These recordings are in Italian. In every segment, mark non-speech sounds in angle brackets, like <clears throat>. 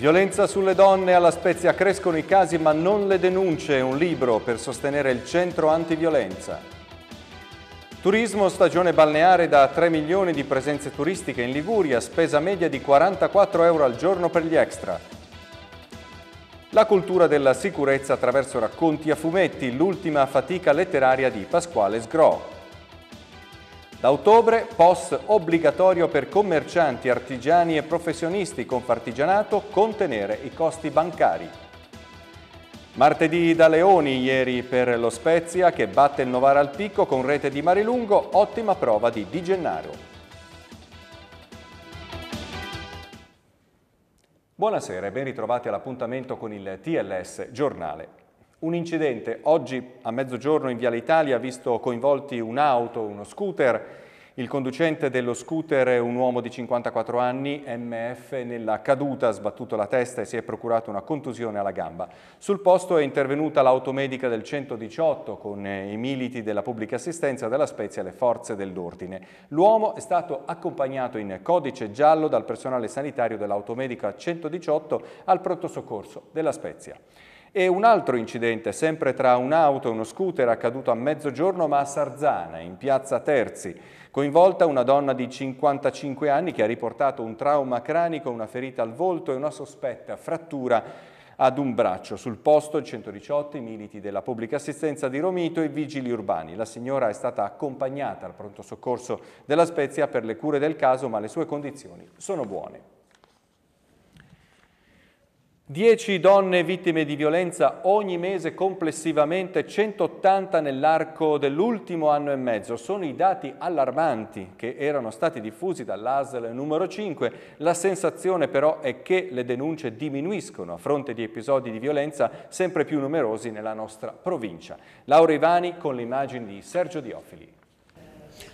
Violenza sulle donne alla Spezia crescono i casi ma non le denunce, un libro per sostenere il centro antiviolenza. Turismo stagione balneare da 3 milioni di presenze turistiche in Liguria, spesa media di 44 euro al giorno per gli extra. La cultura della sicurezza attraverso racconti a fumetti, l'ultima fatica letteraria di Pasquale Sgro. Da ottobre POS obbligatorio per commercianti, artigiani e professionisti con fartigianato contenere i costi bancari. Martedì da Leoni ieri per lo Spezia che batte il Novara al picco con rete di Marilungo, ottima prova di Di Gennaro. Buonasera e ben ritrovati all'appuntamento con il TLS Giornale. Un incidente oggi a mezzogiorno in Viale Italia ha visto coinvolti un'auto, uno scooter. Il conducente dello scooter è un uomo di 54 anni, MF, nella caduta ha sbattuto la testa e si è procurato una contusione alla gamba. Sul posto è intervenuta l'automedica del 118 con eh, i militi della pubblica assistenza della Spezia e le forze dell'ordine. L'uomo è stato accompagnato in codice giallo dal personale sanitario dell'automedica 118 al pronto soccorso della Spezia. E un altro incidente, sempre tra un'auto e uno scooter, accaduto a mezzogiorno ma a Sarzana, in piazza Terzi. Coinvolta una donna di 55 anni che ha riportato un trauma cranico, una ferita al volto e una sospetta frattura ad un braccio. Sul posto il 118, i militi della pubblica assistenza di Romito e i vigili urbani. La signora è stata accompagnata al pronto soccorso della Spezia per le cure del caso, ma le sue condizioni sono buone. 10 donne vittime di violenza ogni mese complessivamente 180 nell'arco dell'ultimo anno e mezzo. Sono i dati allarmanti che erano stati diffusi dall'ASL numero 5. La sensazione però è che le denunce diminuiscono a fronte di episodi di violenza sempre più numerosi nella nostra provincia. Laura Ivani con le immagini di Sergio Diofili.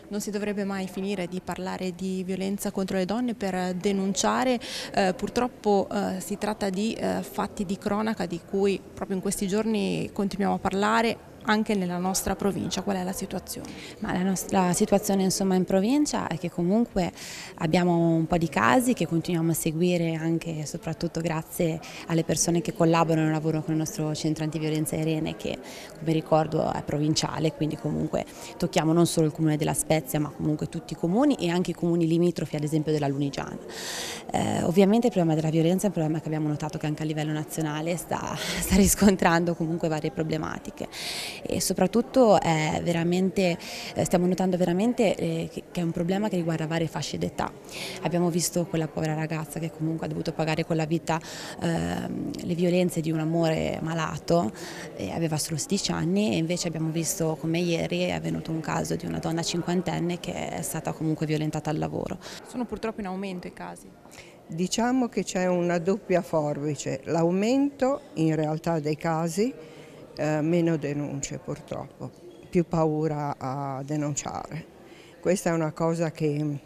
Non si dovrebbe mai finire di parlare di violenza contro le donne per denunciare, eh, purtroppo eh, si tratta di eh, fatti di cronaca di cui proprio in questi giorni continuiamo a parlare, anche nella nostra provincia, qual è la situazione? La, nostra, la situazione insomma, in provincia è che comunque abbiamo un po' di casi che continuiamo a seguire anche e soprattutto grazie alle persone che collaborano e lavorano con il nostro centro antiviolenza Irene che come ricordo è provinciale quindi comunque tocchiamo non solo il comune della Spezia ma comunque tutti i comuni e anche i comuni limitrofi ad esempio della Lunigiana. Eh, ovviamente il problema della violenza è un problema che abbiamo notato che anche a livello nazionale sta, <laughs> sta riscontrando comunque varie problematiche e soprattutto eh, stiamo notando veramente eh, che è un problema che riguarda varie fasce d'età. Abbiamo visto quella povera ragazza che comunque ha dovuto pagare con la vita ehm, le violenze di un amore malato, aveva solo 16 anni e invece abbiamo visto come ieri è avvenuto un caso di una donna cinquantenne che è stata comunque violentata al lavoro. Sono purtroppo in aumento i casi? Diciamo che c'è una doppia forbice, l'aumento in realtà dei casi eh, meno denunce purtroppo, più paura a denunciare. Questa è una cosa che,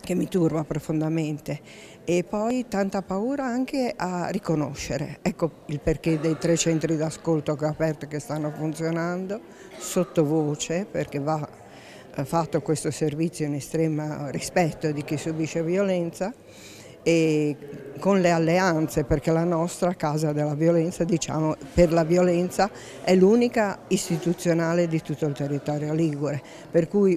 che mi turba profondamente e poi tanta paura anche a riconoscere. Ecco il perché dei tre centri d'ascolto che ho aperto che stanno funzionando sottovoce perché va eh, fatto questo servizio in estremo rispetto di chi subisce violenza e con le alleanze, perché la nostra Casa della Violenza, diciamo, per la violenza è l'unica istituzionale di tutto il territorio ligure, per cui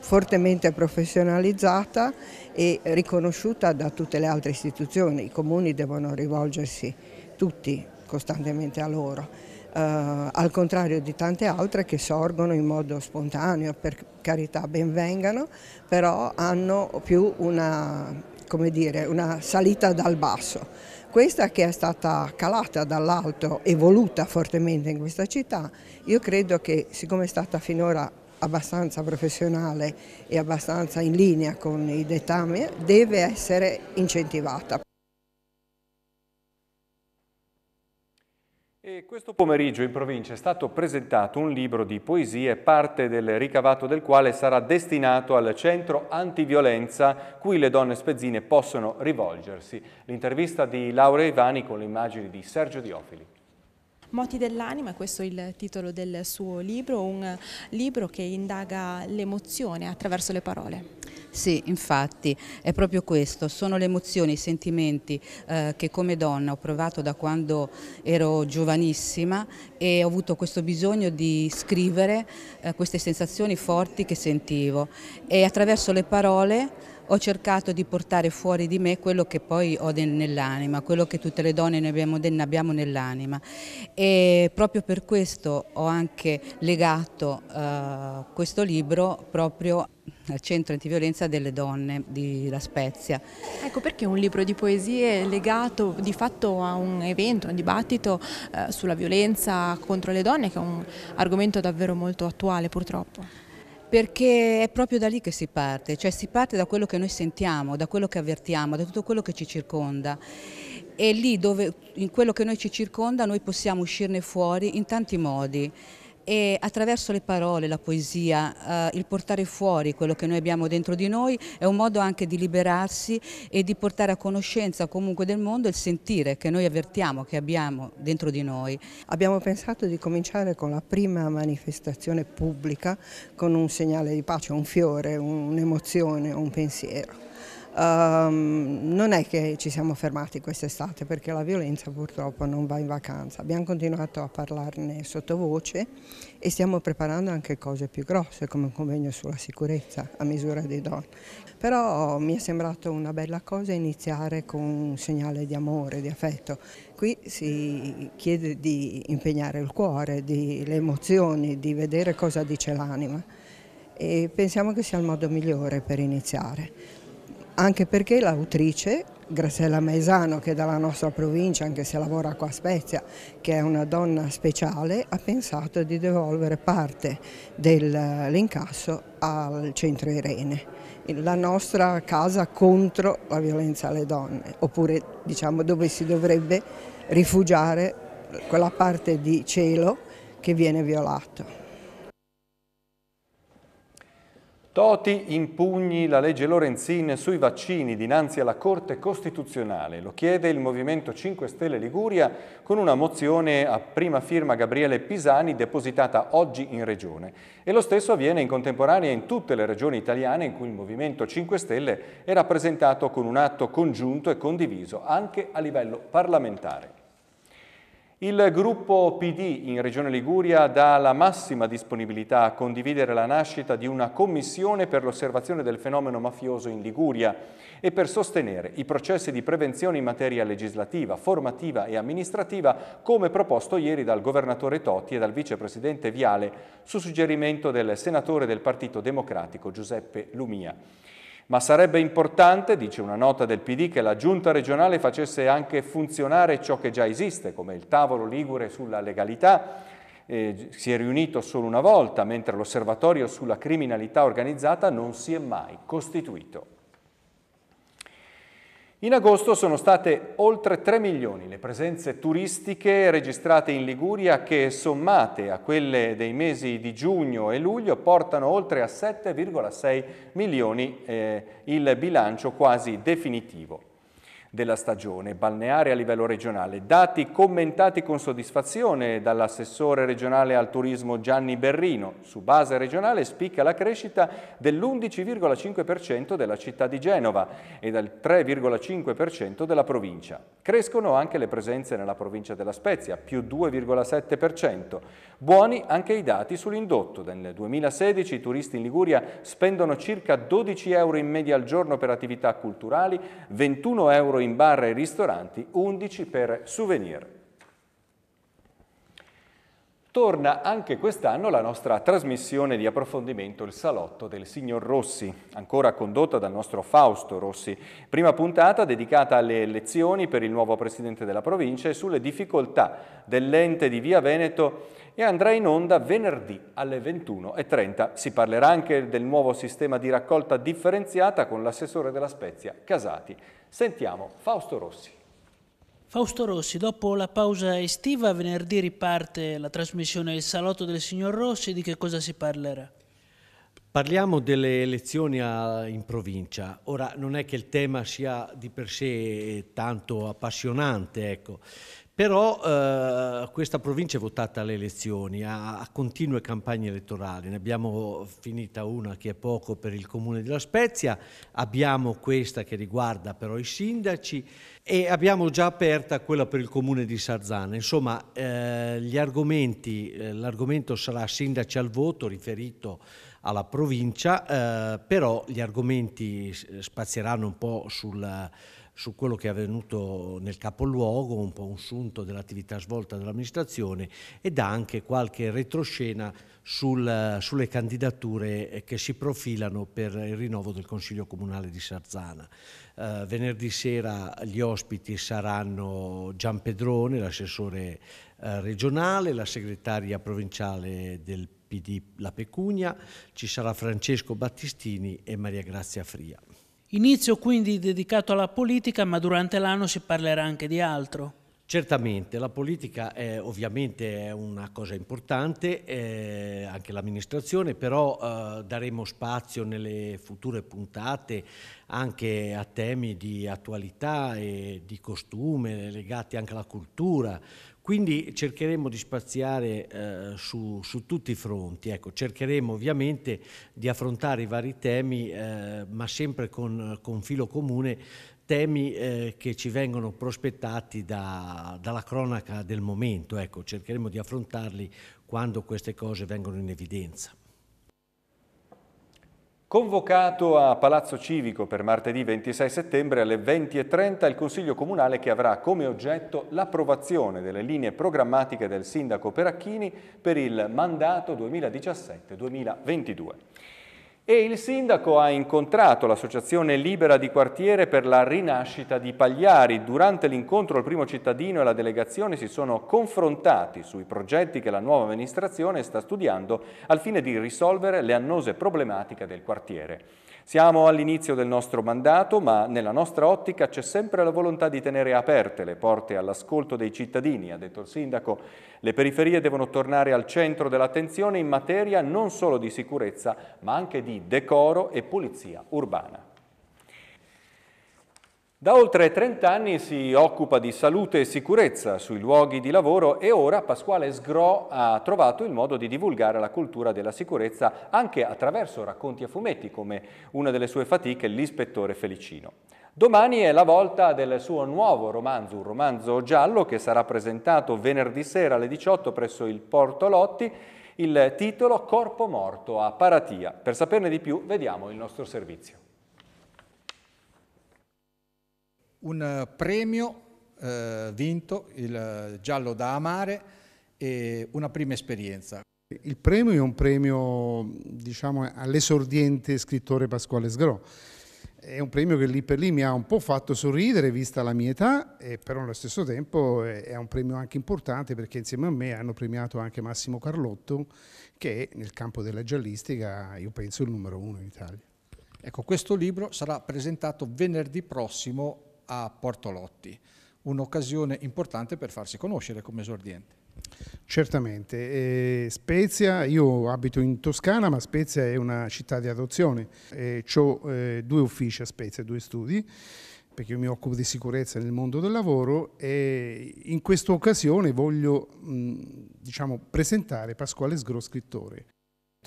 fortemente professionalizzata e riconosciuta da tutte le altre istituzioni. I comuni devono rivolgersi tutti costantemente a loro, eh, al contrario di tante altre che sorgono in modo spontaneo, per carità benvengano, però hanno più una come dire, una salita dal basso. Questa che è stata calata dall'alto e voluta fortemente in questa città, io credo che siccome è stata finora abbastanza professionale e abbastanza in linea con i dettami, deve essere incentivata. E questo pomeriggio in provincia è stato presentato un libro di poesie, parte del ricavato del quale sarà destinato al centro antiviolenza cui le donne spezzine possono rivolgersi. L'intervista di Laura Ivani con le immagini di Sergio Diofili. Moti dell'anima, questo è il titolo del suo libro, un libro che indaga l'emozione attraverso le parole. Sì, infatti, è proprio questo, sono le emozioni, i sentimenti eh, che come donna ho provato da quando ero giovanissima e ho avuto questo bisogno di scrivere eh, queste sensazioni forti che sentivo e attraverso le parole ho cercato di portare fuori di me quello che poi ho nell'anima, quello che tutte le donne ne abbiamo, abbiamo nell'anima e proprio per questo ho anche legato eh, questo libro proprio al centro antiviolenza delle donne di La Spezia. Ecco perché un libro di poesie legato di fatto a un evento, a un dibattito eh, sulla violenza contro le donne che è un argomento davvero molto attuale purtroppo perché è proprio da lì che si parte, cioè si parte da quello che noi sentiamo, da quello che avvertiamo, da tutto quello che ci circonda. E lì dove, in quello che noi ci circonda noi possiamo uscirne fuori in tanti modi e attraverso le parole, la poesia, eh, il portare fuori quello che noi abbiamo dentro di noi è un modo anche di liberarsi e di portare a conoscenza comunque del mondo il sentire che noi avvertiamo, che abbiamo dentro di noi. Abbiamo pensato di cominciare con la prima manifestazione pubblica con un segnale di pace, un fiore, un'emozione, un pensiero. Um, non è che ci siamo fermati quest'estate perché la violenza purtroppo non va in vacanza, abbiamo continuato a parlarne sottovoce e stiamo preparando anche cose più grosse come un convegno sulla sicurezza a misura di donne. Però mi è sembrato una bella cosa iniziare con un segnale di amore, di affetto. Qui si chiede di impegnare il cuore, di, le emozioni, di vedere cosa dice l'anima e pensiamo che sia il modo migliore per iniziare anche perché l'autrice Graziella Maesano, che è dalla nostra provincia, anche se lavora qua a Spezia, che è una donna speciale, ha pensato di devolvere parte dell'incasso al centro Irene, la nostra casa contro la violenza alle donne, oppure diciamo dove si dovrebbe rifugiare quella parte di cielo che viene violato. Toti impugni la legge Lorenzin sui vaccini dinanzi alla Corte Costituzionale. Lo chiede il Movimento 5 Stelle Liguria con una mozione a prima firma Gabriele Pisani depositata oggi in Regione. E lo stesso avviene in contemporanea in tutte le regioni italiane in cui il Movimento 5 Stelle è rappresentato con un atto congiunto e condiviso anche a livello parlamentare. Il gruppo PD in Regione Liguria dà la massima disponibilità a condividere la nascita di una commissione per l'osservazione del fenomeno mafioso in Liguria e per sostenere i processi di prevenzione in materia legislativa, formativa e amministrativa come proposto ieri dal governatore Totti e dal vicepresidente Viale su suggerimento del senatore del Partito Democratico Giuseppe Lumia. Ma sarebbe importante, dice una nota del PD, che la giunta regionale facesse anche funzionare ciò che già esiste, come il tavolo ligure sulla legalità, eh, si è riunito solo una volta, mentre l'osservatorio sulla criminalità organizzata non si è mai costituito. In agosto sono state oltre 3 milioni le presenze turistiche registrate in Liguria che sommate a quelle dei mesi di giugno e luglio portano oltre a 7,6 milioni eh, il bilancio quasi definitivo della stagione balneare a livello regionale, dati commentati con soddisfazione dall'assessore regionale al turismo Gianni Berrino. Su base regionale spicca la crescita dell'11,5% della città di Genova e del 3,5% della provincia. Crescono anche le presenze nella provincia della Spezia, più 2,7%. Buoni anche i dati sull'indotto. Nel 2016 i turisti in Liguria spendono circa 12 euro in media al giorno per attività culturali, 21 euro in in bar e ristoranti, 11 per souvenir. Torna anche quest'anno la nostra trasmissione di approfondimento Il Salotto del Signor Rossi, ancora condotta dal nostro Fausto Rossi. Prima puntata dedicata alle elezioni per il nuovo Presidente della provincia e sulle difficoltà dell'ente di Via Veneto e andrà in onda venerdì alle 21.30. Si parlerà anche del nuovo sistema di raccolta differenziata con l'assessore della Spezia Casati. Sentiamo Fausto Rossi. Fausto Rossi, dopo la pausa estiva, venerdì riparte la trasmissione Il Salotto del Signor Rossi, di che cosa si parlerà? Parliamo delle elezioni in provincia. Ora non è che il tema sia di per sé tanto appassionante, ecco. Però eh, questa provincia è votata alle elezioni, ha, continue campagne elettorali, ne abbiamo finita una che è poco per il comune della Spezia, abbiamo questa che riguarda però i sindaci e abbiamo già aperta quella per il comune di Sarzana. Insomma, eh, eh l'argomento sarà sindaci al voto riferito alla provincia, eh, però gli argomenti eh, spazieranno un po' sul, su quello che è avvenuto nel capoluogo, un po' un sunto dell'attività svolta dall'amministrazione ed anche qualche retroscena sul, sulle candidature eh, che si profilano per il rinnovo del Consiglio Comunale di Sarzana. Eh, venerdì sera gli ospiti saranno Gian Pedrone, l'assessore eh, regionale, la segretaria provinciale del PD La Pecunia, ci sarà Francesco Battistini e Maria Grazia Fria. Inizio quindi dedicato alla politica, ma durante l'anno si parlerà anche di altro. Certamente, la politica è, ovviamente è una cosa importante, eh, anche l'amministrazione, però eh, daremo spazio nelle future puntate anche a temi di attualità e di costume legati anche alla cultura, quindi cercheremo di spaziare eh, su, su, tutti i fronti, ecco, cercheremo ovviamente di affrontare i vari temi, eh, ma sempre con, con, filo comune, temi eh, che ci vengono prospettati da, dalla cronaca del momento, ecco, cercheremo di affrontarli quando queste cose vengono in evidenza. Convocato a Palazzo Civico per martedì 26 settembre alle 20.30 il Consiglio Comunale che avrà come oggetto l'approvazione delle linee programmatiche del Sindaco Peracchini per il mandato 2017-2022 e il sindaco ha incontrato l'associazione Libera di Quartiere per la rinascita di Pagliari. Durante l'incontro il primo cittadino e la delegazione si sono confrontati sui progetti che la nuova amministrazione sta studiando al fine di risolvere le annose problematiche del quartiere. Siamo all'inizio del nostro mandato, ma nella nostra ottica c'è sempre la volontà di tenere aperte le porte all'ascolto dei cittadini, ha detto il Sindaco. Le periferie devono tornare al centro dell'attenzione in materia non solo di sicurezza, ma anche di decoro e pulizia urbana. Da oltre 30 anni si occupa di salute e sicurezza sui luoghi di lavoro e ora Pasquale Sgro ha trovato il modo di divulgare la cultura della sicurezza anche attraverso racconti a fumetti come una delle sue fatiche l'ispettore Felicino. Domani è la volta del suo nuovo romanzo, un romanzo giallo che sarà presentato venerdì sera alle 18 presso il Porto Lotti, il titolo Corpo morto a Paratia. Per saperne di più vediamo il nostro servizio. un eh, premio eh, vinto, il eh, giallo da amare e una prima esperienza. Il premio è un premio diciamo, all'esordiente scrittore Pasquale Sgrò. È un premio che lì per lì mi ha un po' fatto sorridere vista la mia età, però allo stesso tempo è un premio anche importante perché insieme a me hanno premiato anche Massimo Carlotto che è nel campo della giallistica io penso il numero uno in Italia. Ecco, questo libro sarà presentato venerdì prossimo a Portolotti, un'occasione importante per farsi conoscere come esordiente. Certamente, eh, Spezia, io abito in Toscana ma Spezia è una città di adozione, eh, ho eh, due uffici a Spezia, due studi perché io mi occupo di sicurezza nel mondo del lavoro e in questa occasione voglio mh, diciamo, presentare Pasquale Sgro, scrittore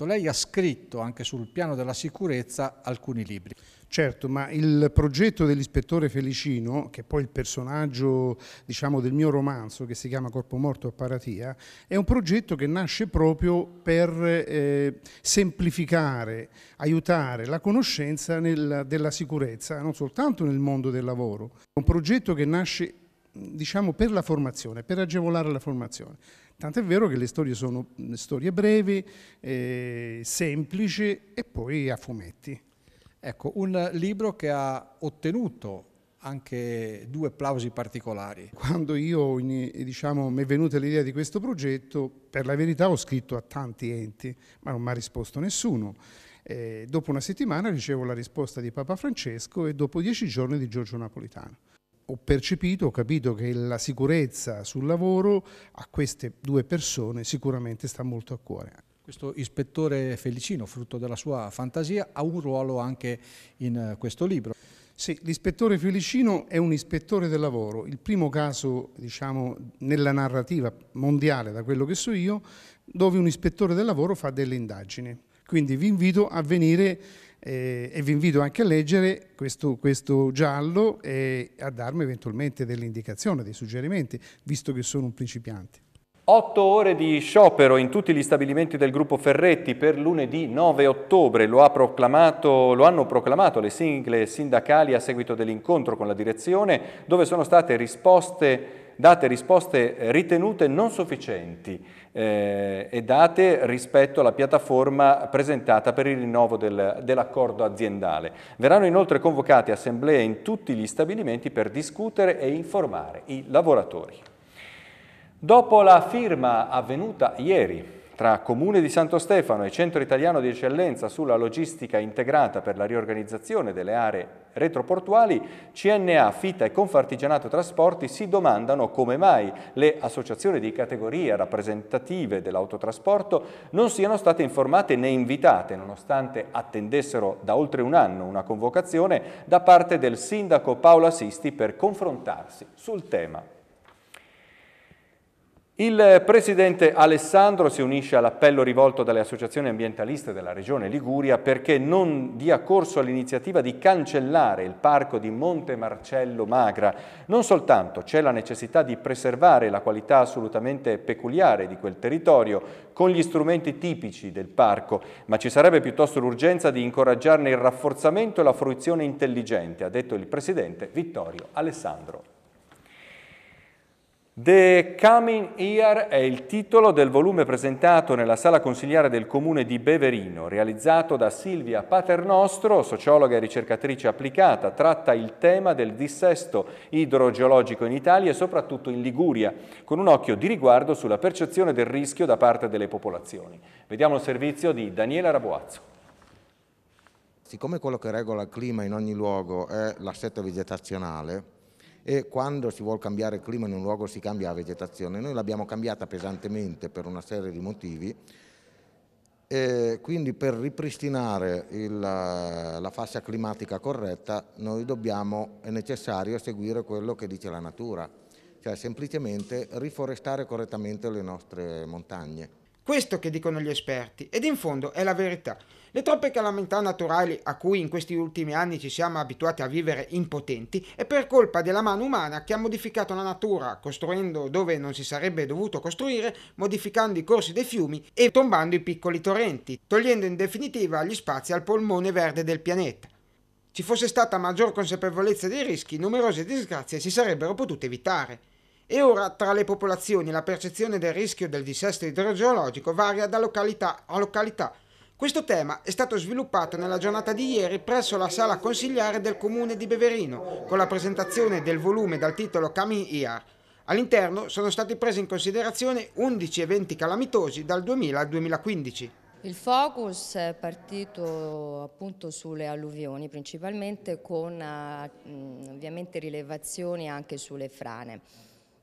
fatto. Certo, lei ha scritto anche sul piano della sicurezza alcuni libri. Certo, ma il progetto dell'ispettore Felicino, che è poi il personaggio diciamo, del mio romanzo che si chiama Corpo morto a Paratia, è un progetto che nasce proprio per eh, semplificare, aiutare la conoscenza nel, della sicurezza, non soltanto nel mondo del lavoro. È un progetto che nasce diciamo, per la formazione, per agevolare la formazione. Tant'è vero che le storie sono storie brevi, eh, semplici e poi a fumetti. Ecco, un libro che ha ottenuto anche due applausi particolari. Quando io diciamo, mi è venuta l'idea di questo progetto, per la verità ho scritto a tanti enti, ma non mi ha risposto nessuno. Eh, dopo una settimana ricevo la risposta di Papa Francesco e dopo dieci giorni di Giorgio Napolitano ho percepito, ho capito che la sicurezza sul lavoro a queste due persone sicuramente sta molto a cuore. Questo ispettore Felicino, frutto della sua fantasia, ha un ruolo anche in eh, questo libro. Sì, l'ispettore Felicino è un ispettore del lavoro, il primo caso diciamo, nella narrativa mondiale, da quello che so io, dove un ispettore del lavoro fa delle indagini. Quindi vi invito a venire eh, e vi invito anche a leggere questo, questo giallo e a darmi eventualmente delle indicazioni, dei suggerimenti, visto che sono un principiante. Otto ore di sciopero in tutti gli stabilimenti del gruppo Ferretti per lunedì 9 ottobre, lo, ha lo, hanno proclamato le single sindacali a seguito dell'incontro con la direzione dove sono state risposte date risposte ritenute non sufficienti eh, e date rispetto alla piattaforma presentata per il rinnovo del, dell'accordo aziendale. Verranno inoltre convocate assemblee in tutti gli stabilimenti per discutere e informare i lavoratori. Dopo la firma avvenuta ieri tra Comune di Santo Stefano e Centro Italiano di Eccellenza sulla logistica integrata per la riorganizzazione delle aree retroportuali, CNA, Fita e Confartigianato Trasporti si domandano come mai le associazioni di categoria rappresentative dell'autotrasporto non siano state informate né invitate, nonostante attendessero da oltre un anno una convocazione da parte del sindaco Paolo Assisti per confrontarsi sul tema. Il presidente Alessandro si unisce all'appello rivolto dalle associazioni ambientaliste della regione Liguria perché non dia corso all'iniziativa di cancellare il parco di Monte Marcello Magra. Non soltanto c'è la necessità di preservare la qualità assolutamente peculiare di quel territorio con gli strumenti tipici del parco, ma ci sarebbe piuttosto l'urgenza di incoraggiarne il rafforzamento e la fruizione intelligente, ha detto il presidente Vittorio Alessandro. The Coming Year è il titolo del volume presentato nella sala consigliare del comune di Beverino, realizzato da Silvia Paternostro, sociologa e ricercatrice applicata, tratta il tema del dissesto idrogeologico in Italia e soprattutto in Liguria, con un occhio di riguardo sulla percezione del rischio da parte delle popolazioni. Vediamo il servizio di Daniela Raboazzo. Siccome quello che regola il clima in ogni luogo è l'assetto vegetazionale, e quando si vuole cambiare il clima in un luogo si cambia la vegetazione. Noi l'abbiamo cambiata pesantemente per una serie di motivi, e quindi per ripristinare il, la fascia climatica corretta noi dobbiamo, è necessario seguire quello che dice la natura, cioè semplicemente riforestare correttamente le nostre montagne. Questo che dicono gli esperti ed in fondo è la verità. Le troppe calamità naturali a cui in questi ultimi anni ci siamo abituati a vivere impotenti è per colpa della mano umana che ha modificato la natura, costruendo dove non si sarebbe dovuto costruire, modificando i corsi dei fiumi e tombando i piccoli torrenti, togliendo in definitiva gli spazi al polmone verde del pianeta. Ci fosse stata maggior consapevolezza dei rischi, numerose disgrazie si sarebbero potute evitare. E ora tra le popolazioni la percezione del rischio del dissesto idrogeologico varia da località a località. Questo tema è stato sviluppato nella giornata di ieri presso la sala consigliare del comune di Beverino, con la presentazione del volume dal titolo Coming Year. All'interno sono stati presi in considerazione 11 eventi calamitosi dal 2000 al 2015. Il focus è partito appunto sulle alluvioni principalmente con ah, ovviamente rilevazioni anche sulle frane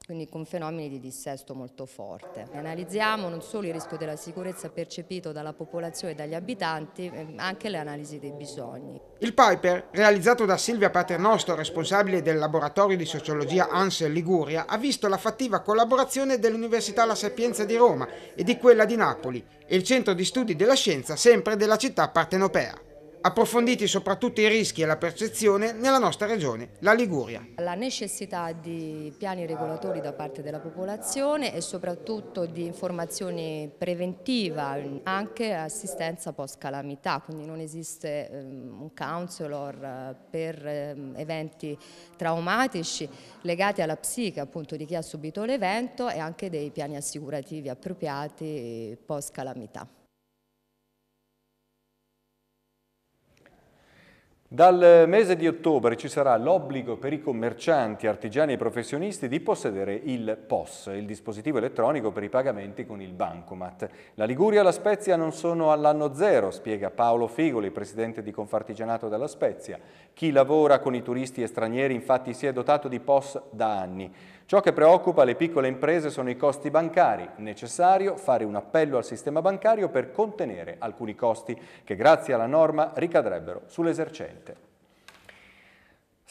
quindi con fenomeni di dissesto molto forte. Analizziamo non solo il rischio della sicurezza percepito dalla popolazione e dagli abitanti, ma ehm, anche le analisi dei bisogni. Il Piper, realizzato da Silvia Paternostro, responsabile del laboratorio di sociologia ANSEL Liguria, ha visto la fattiva collaborazione dell'Università La Sapienza di Roma e di quella di Napoli e il Centro di Studi della Scienza sempre della città partenopea approfonditi soprattutto i rischi e la percezione nella nostra regione, la Liguria. La necessità di piani regolatori da parte della popolazione e soprattutto di informazioni preventiva, anche assistenza post-calamità, quindi non esiste ehm, un counselor eh, per ehm, eventi traumatici legati alla psiche appunto di chi ha subito l'evento e anche dei piani assicurativi appropriati post-calamità. Dal mese di ottobre ci sarà l'obbligo per i commercianti, artigiani e professionisti di possedere il POS, il dispositivo elettronico per i pagamenti con il bancomat. La Liguria e la Spezia non sono all'anno zero, spiega Paolo Figoli, presidente di Confartigianato della Spezia. Chi lavora con i turisti e stranieri infatti si è dotato di POS da anni. Ciò che preoccupa le piccole imprese sono i costi bancari. Necessario fare un appello al sistema bancario per contenere alcuni costi che grazie alla norma ricadrebbero sull'esercente.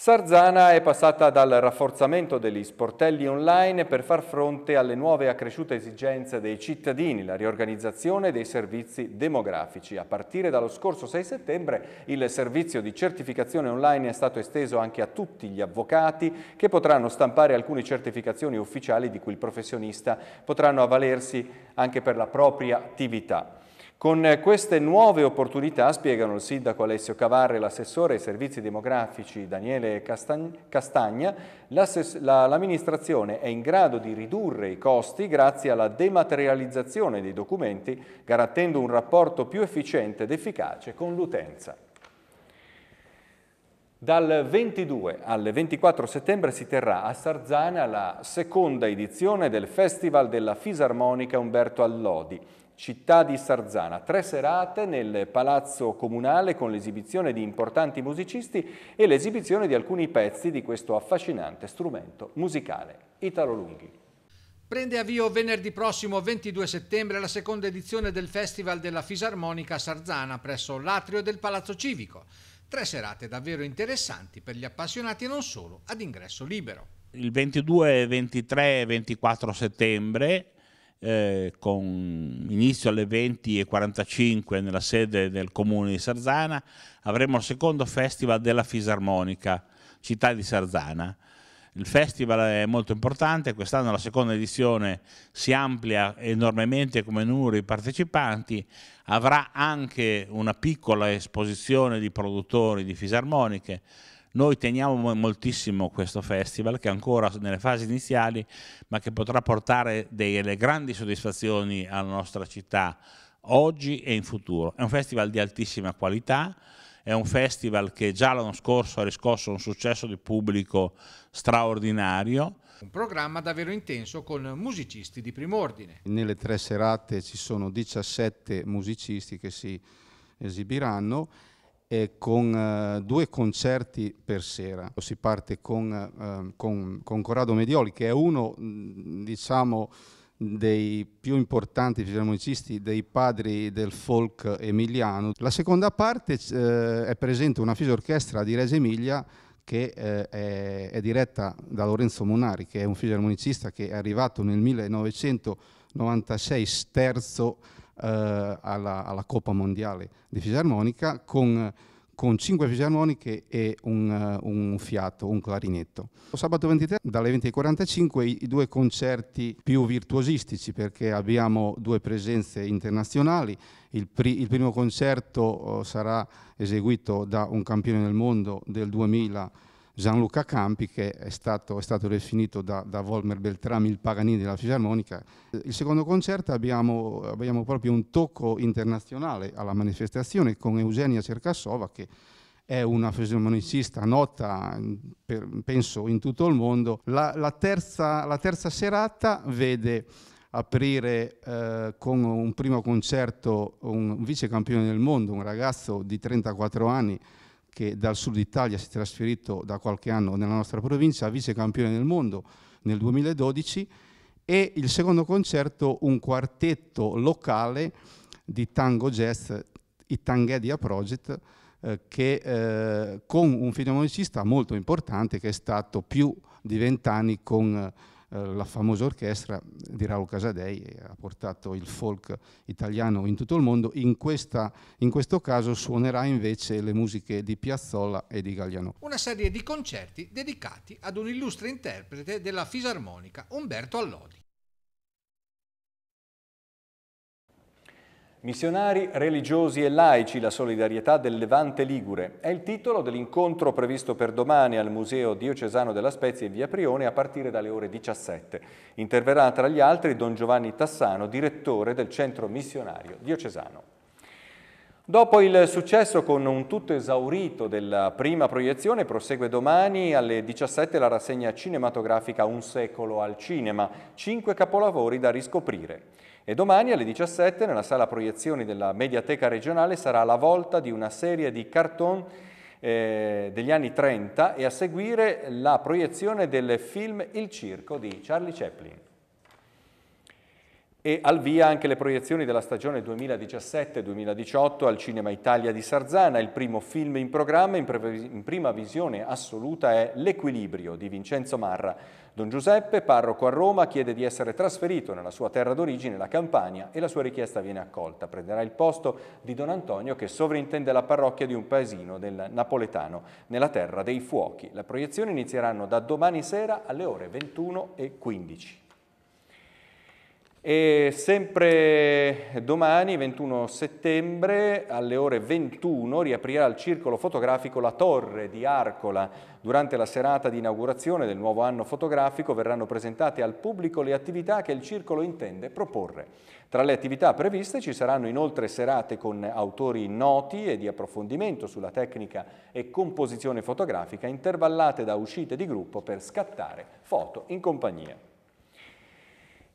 Sarzana è passata dal rafforzamento degli sportelli online per far fronte alle nuove accresciute esigenze dei cittadini, la riorganizzazione dei servizi demografici. A partire dallo scorso 6 settembre il servizio di certificazione online è stato esteso anche a tutti gli avvocati che potranno stampare alcune certificazioni ufficiali di cui il professionista potranno avvalersi anche per la propria attività. Con queste nuove opportunità, spiegano il sindaco Alessio Cavarre e l'assessore ai servizi demografici Daniele Castagna, l'amministrazione è in grado di ridurre i costi grazie alla dematerializzazione dei documenti, garantendo un rapporto più efficiente ed efficace con l'utenza. Dal 22 al 24 settembre si terrà a Sarzana la seconda edizione del Festival della Fisarmonica Umberto Allodi. Città di Sarzana, tre serate nel Palazzo Comunale con l'esibizione di importanti musicisti e l'esibizione di alcuni pezzi di questo affascinante strumento musicale. Italo Lunghi. Prende avvio venerdì prossimo 22 settembre la seconda edizione del Festival della Fisarmonica Sarzana presso l'atrio del Palazzo Civico. Tre serate davvero interessanti per gli appassionati e non solo, ad ingresso libero. Il 22, 23 e 24 settembre eh, con inizio alle 20.45 nella sede del comune di Sarzana, avremo il secondo festival della fisarmonica, città di Sarzana. Il festival è molto importante, quest'anno la seconda edizione si amplia enormemente come numero di partecipanti, avrà anche una piccola esposizione di produttori di fisarmoniche, noi teniamo moltissimo questo festival che è ancora nelle fasi iniziali ma che potrà portare delle grandi soddisfazioni alla nostra città oggi e in futuro. È un festival di altissima qualità, è un festival che già l'anno scorso ha riscosso un successo di pubblico straordinario. Un programma davvero intenso con musicisti di prim'ordine. Nelle tre serate ci sono 17 musicisti che si esibiranno eh, con eh, due concerti per sera. Si parte con, eh, con, con Corrado Medioli, che è uno, mm, diciamo, dei più importanti fisarmonicisti, dei padri del folk emiliano. La seconda parte eh, è presente una fisorchestra di Reggio Emilia che eh, è, è, diretta da Lorenzo Monari, che è un fisarmonicista che è arrivato nel 1996 terzo eh, alla, alla, Coppa Mondiale di Fisarmonica con, con 5 fisarmoniche e un, eh, un, fiato, un clarinetto. Il Sabato 23 dalle 20.45 i, i due concerti più virtuosistici perché abbiamo due presenze internazionali. Il, pri, il primo concerto oh, sarà eseguito da un campione del mondo del 2000 Gianluca Campi che è stato, è stato definito da, da, Volmer Beltrami il Paganini della Fisarmonica. Il secondo concerto abbiamo, abbiamo proprio un tocco internazionale alla manifestazione con Eugenia Cercassova che è una fisarmonicista nota per, penso in tutto il mondo. La, la, terza, la terza, serata vede aprire eh, con un primo concerto un vice campione del mondo, un ragazzo di 34 anni che dal sud Italia si è trasferito da qualche anno nella nostra provincia, vice campione del mondo nel 2012, e il secondo concerto un quartetto locale di tango jazz, i Tanghedia Project, eh, che eh, con un filomusicista molto importante che è stato più di vent'anni con eh, eh, la famosa orchestra di Raul Casadei ha portato il folk italiano in tutto il mondo, in, questa, in questo caso suonerà invece le musiche di Piazzolla e di Gagliano. Una serie di concerti dedicati ad un illustre interprete della fisarmonica, Umberto Allodi. Missionari religiosi e laici, la solidarietà del Levante Ligure è il titolo dell'incontro previsto per domani al Museo Diocesano della Spezia in via Prione a partire dalle ore 17. Interverrà tra gli altri Don Giovanni Tassano, direttore del Centro Missionario Diocesano. Dopo il successo con un tutto esaurito della prima proiezione, prosegue domani alle 17 la rassegna cinematografica Un secolo al cinema, cinque capolavori da riscoprire. E domani alle 17 nella sala proiezioni della Mediateca regionale sarà la volta di una serie di cartoni eh, degli anni 30 e a seguire la proiezione del film Il circo di Charlie Chaplin. E al via anche le proiezioni della stagione 2017-2018 al Cinema Italia di Sarzana. Il primo film in programma in, in prima visione assoluta è L'equilibrio di Vincenzo Marra, Don Giuseppe, parroco a Roma, chiede di essere trasferito nella sua terra d'origine, la Campania, e la sua richiesta viene accolta. Prenderà il posto di Don Antonio che sovrintende la parrocchia di un paesino del napoletano, nella terra dei fuochi. Le proiezioni inizieranno da domani sera alle ore 21 e 15. E sempre domani, 21 settembre, alle ore 21, riaprirà il circolo fotografico la Torre di Arcola. Durante la serata di inaugurazione del nuovo anno fotografico verranno presentate al pubblico le attività che il circolo intende proporre. Tra le attività previste ci saranno inoltre serate con autori noti e di approfondimento sulla tecnica e composizione fotografica, intervallate da uscite di gruppo per scattare foto in compagnia.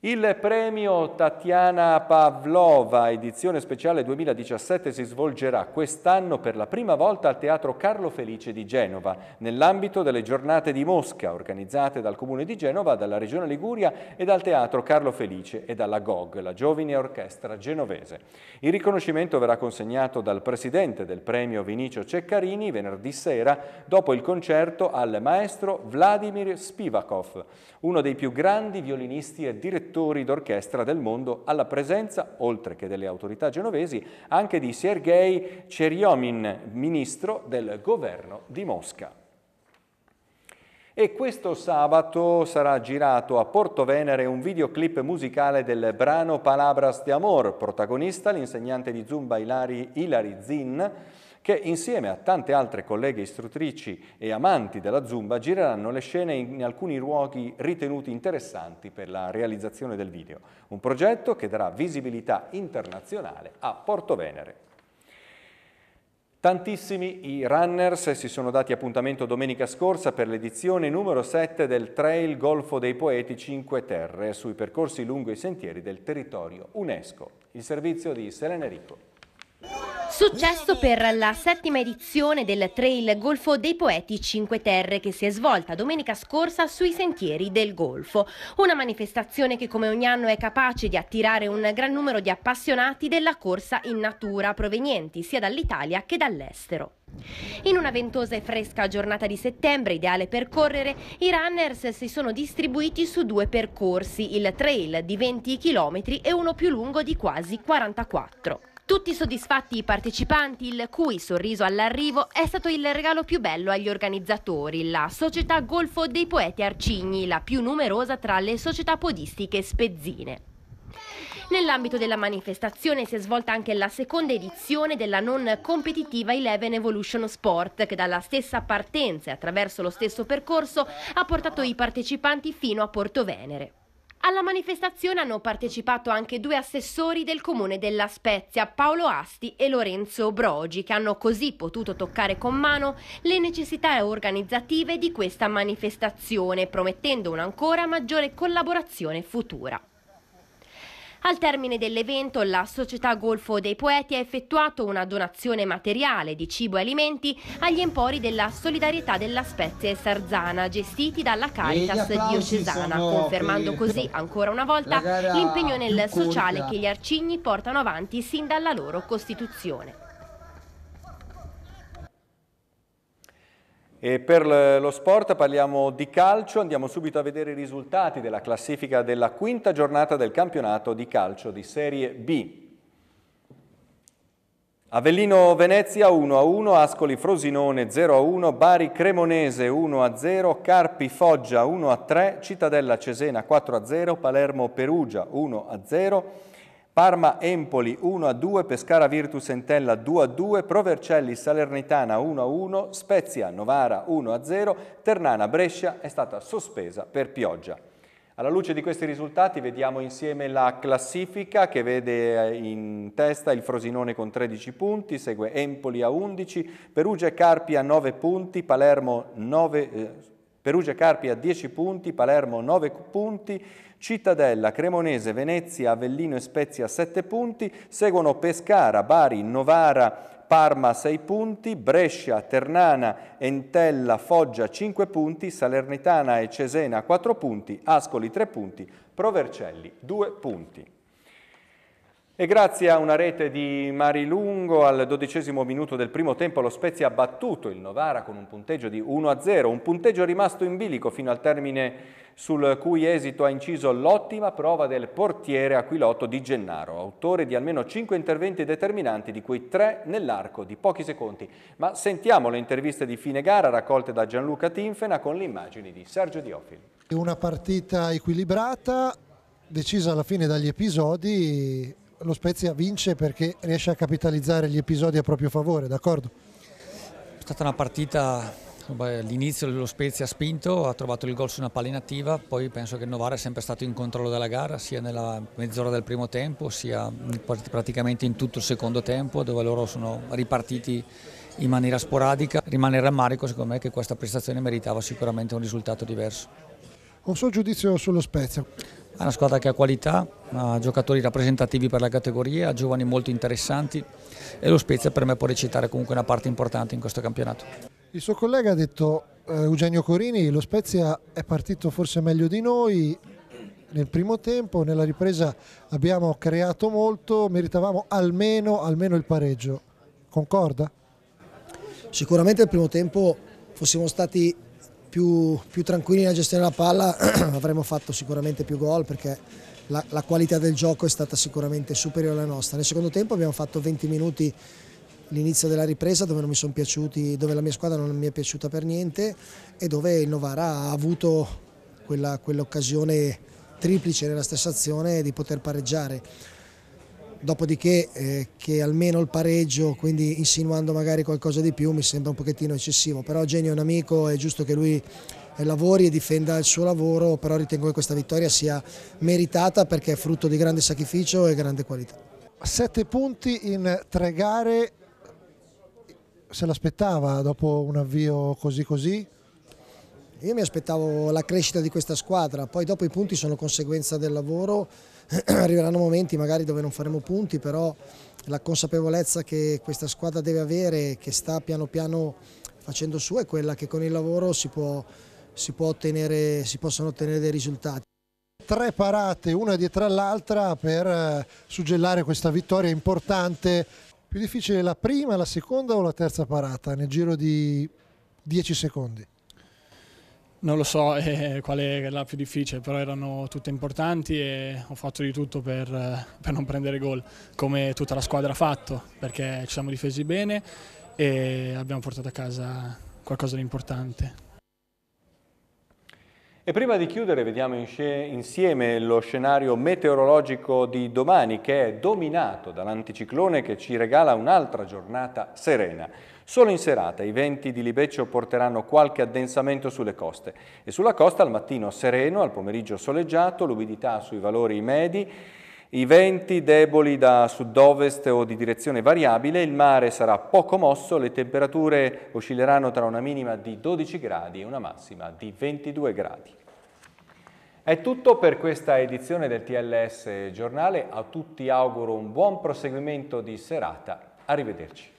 Il premio Tatiana Pavlova, edizione speciale 2017, si svolgerà quest'anno per la prima volta al Teatro Carlo Felice di Genova, nell'ambito delle giornate di Mosca, organizzate dal Comune di Genova, dalla Regione Liguria e dal Teatro Carlo Felice e dalla GOG, la Giovine Orchestra Genovese. Il riconoscimento verrà consegnato dal presidente del premio Vinicio Ceccarini venerdì sera, dopo il concerto al maestro Vladimir Spivakov, uno dei più grandi violinisti e direttori direttori d'orchestra del mondo alla presenza, oltre che delle autorità genovesi, anche di Sergei Ceriomin, ministro del governo di Mosca. E questo sabato sarà girato a Porto Venere un videoclip musicale del brano Palabras de Amor, protagonista l'insegnante di zumba Ilari, Ilari Zin, che insieme a tante altre colleghe istruttrici e amanti della Zumba gireranno le scene in alcuni luoghi ritenuti interessanti per la realizzazione del video, un progetto che darà visibilità internazionale a Porto Venere. Tantissimi i runners si sono dati appuntamento domenica scorsa per l'edizione numero 7 del Trail Golfo dei Poeti 5 Terre sui percorsi lungo i sentieri del territorio UNESCO. Il servizio di Selena Rico. Successo per la settima edizione del Trail Golfo dei Poeti Cinque Terre che si è svolta domenica scorsa sui sentieri del Golfo. Una manifestazione che come ogni anno è capace di attirare un gran numero di appassionati della corsa in natura provenienti sia dall'Italia che dall'estero. In una ventosa e fresca giornata di settembre, ideale per correre, i runners si sono distribuiti su due percorsi, il trail di 20 km e uno più lungo di quasi 44. Tutti soddisfatti i partecipanti, il cui sorriso all'arrivo è stato il regalo più bello agli organizzatori, la società Golfo dei Poeti Arcigni, la più numerosa tra le società podistiche spezzine. Nell'ambito della manifestazione si è svolta anche la seconda edizione della non competitiva Eleven Evolution Sport che dalla stessa partenza e attraverso lo stesso percorso ha portato i partecipanti fino a Porto Venere. Alla manifestazione hanno partecipato anche due assessori del comune della Spezia, Paolo Asti e Lorenzo Brogi, che hanno così potuto toccare con mano le necessità organizzative di questa manifestazione, promettendo un'ancora maggiore collaborazione futura. Al termine dell'evento la società Golfo dei Poeti ha effettuato una donazione materiale di cibo e alimenti agli empori della solidarietà della Spezia e Sarzana gestiti dalla Caritas diocesana, confermando così ancora una volta l'impegno nel sociale che gli arcigni portano avanti sin dalla loro costituzione. E per lo sport parliamo di calcio, andiamo subito a vedere i risultati della classifica della quinta giornata del campionato di calcio di Serie B. Avellino Venezia 1-1, Ascoli Frosinone 0-1, Bari Cremonese 1-0, Carpi Foggia 1-3, Cittadella Cesena 4-0, Palermo Perugia 1-0, Parma-Empoli 1-2, Pescara-Virtus Entella 2-2, Provercelli-Salernitana 1-1, Spezia-Novara 1-0, Ternana-Brescia è stata sospesa per pioggia. Alla luce di questi risultati vediamo insieme la classifica che vede eh, in testa il Frosinone con 13 punti, segue Empoli a 11, Perugia e Carpi a 9 punti, Palermo 9 punti, eh, Perugia Carpi a 10 punti, Palermo 9 punti, Cittadella, Cremonese, Venezia, Avellino e Spezia 7 punti, seguono Pescara, Bari, Novara, Parma 6 punti, Brescia, Ternana, Entella, Foggia 5 punti, Salernitana e Cesena 4 punti, Ascoli 3 punti, Provercelli 2 punti. E grazie a una rete di Marilungo al dodicesimo minuto del primo tempo lo Spezia ha battuto il Novara con un punteggio di 1-0, un punteggio rimasto in bilico fino al termine sul cui esito ha inciso l'ottima prova del portiere Aquilotto di Gennaro, autore di almeno 5 interventi determinanti, di cui 3 nell'arco di pochi secondi. Ma sentiamo le interviste di fine gara raccolte da Gianluca Tinfena con le immagini di Sergio Diofili. Una partita equilibrata, decisa alla fine dagli episodi lo Spezia vince perché riesce a capitalizzare gli episodi a proprio favore, d'accordo? È stata una partita, all'inizio lo Spezia ha spinto, ha trovato il gol su una palla inattiva, poi penso che il Novara è sempre stato in controllo della gara, sia nella mezz'ora del primo tempo, sia praticamente in tutto il secondo tempo, dove loro sono ripartiti in maniera sporadica. Rimane il rammarico secondo me che questa prestazione meritava sicuramente un risultato diverso. Un suo giudizio sullo Spezia? È una squadra che ha qualità, ha giocatori rappresentativi per la categoria, ha giovani molto interessanti e lo Spezia per me può recitare comunque una parte importante in questo campionato. Il suo collega ha detto eh, Eugenio Corini, lo Spezia è partito forse meglio di noi, nel primo tempo, nella ripresa abbiamo creato molto, meritavamo almeno, almeno il pareggio. Concorda? Sicuramente nel primo tempo fossimo stati più, più tranquilli nella gestione della palla <clears throat> avremmo fatto sicuramente più gol perché la, la, qualità del gioco è stata sicuramente superiore alla nostra. Nel secondo tempo abbiamo fatto 20 minuti l'inizio della ripresa dove, piaciuti, dove la mia squadra non mi è piaciuta per niente e dove il Novara ha avuto quell'occasione quell triplice nella stessa azione di poter pareggiare dopodiché eh, che almeno il pareggio, quindi insinuando magari qualcosa di più, mi sembra un pochettino eccessivo, però Genio è un amico, è giusto che lui eh, lavori e difenda il suo lavoro, però ritengo che questa vittoria sia meritata perché è frutto di grande sacrificio e grande qualità. Sette punti in tre gare, se l'aspettava dopo un avvio così così? Io mi aspettavo la crescita di questa squadra, poi dopo i punti sono conseguenza del lavoro <clears throat> arriveranno momenti magari dove non faremo punti, però la consapevolezza che questa squadra deve avere, che sta piano piano facendo su, è quella che con il lavoro si, può, si, può ottenere, si possono ottenere dei risultati tre parate una dietro all'altra per eh, suggellare questa vittoria importante. Più difficile la prima, la seconda o la terza parata nel giro di 10 secondi? Non lo so <laughs> eh, quale è la più difficile, però erano tutte importanti e ho fatto di tutto per, eh, per non prendere gol, come tutta la squadra ha fatto, perché ci siamo difesi bene e abbiamo portato a casa qualcosa di importante. E prima di chiudere vediamo insieme lo scenario meteorologico di domani che è dominato dall'anticiclone che ci regala un'altra giornata serena. Solo in serata i venti di Libeccio porteranno qualche addensamento sulle coste e sulla costa al mattino sereno, al pomeriggio soleggiato, l'umidità sui valori medi i venti deboli da sud-ovest o di direzione variabile, il mare sarà poco mosso, le temperature oscilleranno tra una minima di 12 gradi e una massima di 22 gradi. È tutto per questa edizione del TLS Giornale, a tutti auguro un buon proseguimento di serata, arrivederci.